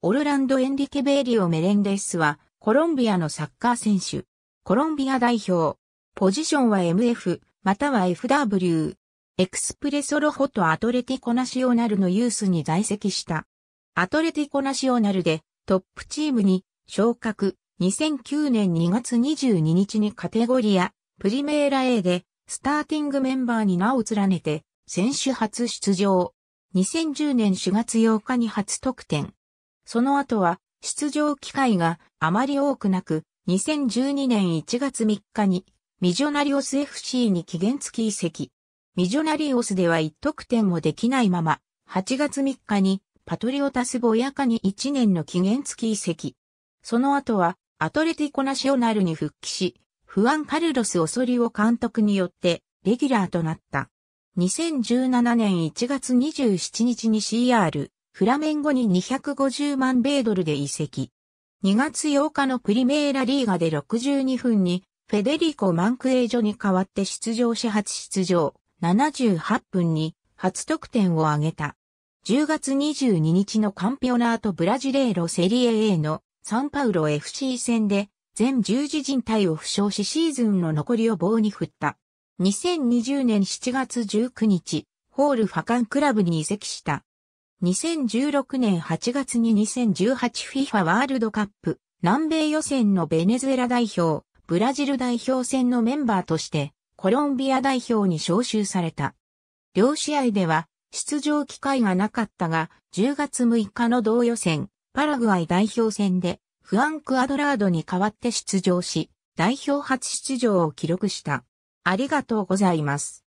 オルランド・エンリケ・ベーリオ・メレンデスは、コロンビアのサッカー選手。コロンビア代表。ポジションは MF、または FW。エクスプレソロホとアトレティコナシオナルのユースに在籍した。アトレティコナシオナルでトップチームに昇格。2009年2月22日にカテゴリア、プリメーラ A でスターティングメンバーに名を連ねて選手初出場。2010年4月8日に初得点。その後は出場機会があまり多くなく、2012年1月3日にミジョナリオス FC に期限付き移籍。ミジョナリオスでは1得点もできないまま、8月3日にパトリオタスボヤカに1年の期限付き移籍。その後はアトレティコナショナルに復帰し、フアン・カルロス・オソリオ監督によってレギュラーとなった。2017年1月27日に CR フラメンゴに250万米ドルで移籍。2月8日のプリメーラリーガで62分に、フェデリコ・マンクエージョに代わって出場し初出場、78分に初得点を挙げた。10月22日のカンピオナート・ブラジレーロ・セリエ A のサンパウロ FC 戦で全十字人体を負傷しシーズンの残りを棒に振った。2020年7月19日、ホール・ファカンクラブに移籍した。2016年8月に 2018FIFA ワールドカップ南米予選のベネズエラ代表、ブラジル代表戦のメンバーとしてコロンビア代表に招集された。両試合では出場機会がなかったが10月6日の同予選パラグアイ代表戦でフアンク・アドラードに代わって出場し代表初出場を記録した。ありがとうございます。